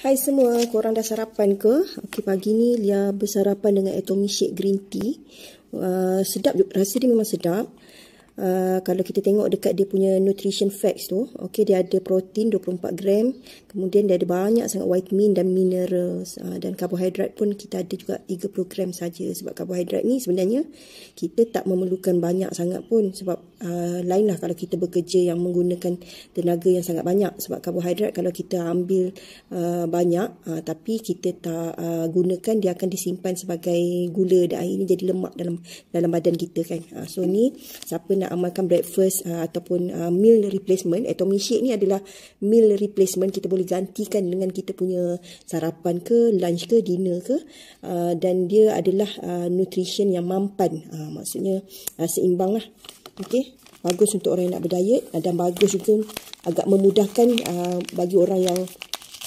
Hai semua, korang dah sarapan ke? Okey, pagi ni Lia bersarapan dengan Atomy Shake Green Tea. Uh, sedap, rasa dia memang sedap. Uh, kalau kita tengok dekat dia punya nutrition facts tu, okay, dia ada protein 24 gram, kemudian dia ada banyak sangat vitamin dan minerals uh, dan karbohidrat pun kita ada juga 30 gram saja sebab karbohidrat ni sebenarnya kita tak memerlukan banyak sangat pun sebab uh, ah, lainlah kalau kita bekerja yang menggunakan tenaga yang sangat banyak sebab karbohidrat kalau kita ambil uh, banyak uh, tapi kita tak uh, gunakan dia akan disimpan sebagai gula dan akhirnya jadi lemak dalam dalam badan kita kan. Uh, so ni siapa nak amalkan breakfast uh, ataupun uh, meal replacement atau eh, milkshake ni adalah meal replacement kita boleh gantikan dengan kita punya sarapan ke lunch ke dinner ke uh, dan dia adalah uh, nutrition yang mampan uh, maksudnya uh, seimbang lah okay? bagus untuk orang yang nak berdiet uh, dan bagus juga agak memudahkan uh, bagi orang yang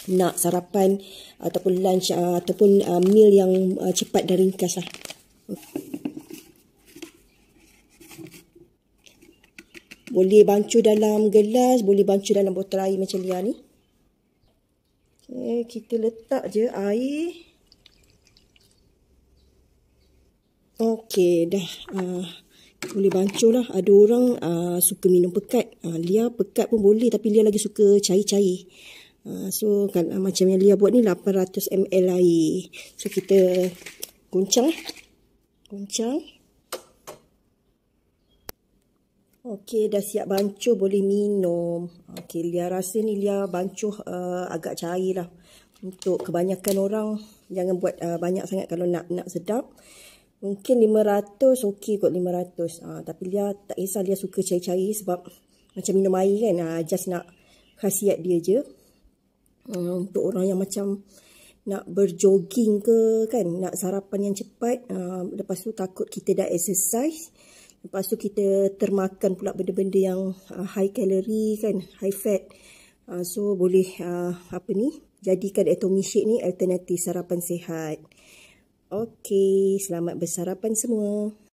nak sarapan ataupun lunch uh, ataupun uh, meal yang uh, cepat dan ringkas lah okay. Boleh bancuh dalam gelas, boleh bancuh dalam botol air macam Lia ni. Okay, kita letak je air. Okey, dah. Uh, boleh bancuh lah. Ada orang uh, suka minum pekat. Uh, Lia pekat pun boleh tapi Lia lagi suka cair-cair. Uh, so, kan, uh, macam yang Lia buat ni 800 ml air. So, kita guncang lah. Guncang. Guncang. Okey, dah siap bancuh boleh minum. Okey, Lia rasa ni Lia bancuh uh, agak cair lah. Untuk kebanyakan orang, jangan buat uh, banyak sangat kalau nak nak sedap. Mungkin 500, okey kot 500. Uh, ah, tapi Lia tak kisah Lia suka cair-cair sebab macam minum air kan. Uh, just nak khasiat dia je. Uh, untuk orang yang macam nak berjoging ke kan, nak sarapan yang cepat. Uh, lepas tu takut kita dah exercise. Lepas tu kita termakan pula benda-benda yang uh, high calorie kan, high fat. Uh, so boleh uh, apa ni, jadikan atomy shake ni alternatif sarapan sihat. Okey, selamat bersarapan semua.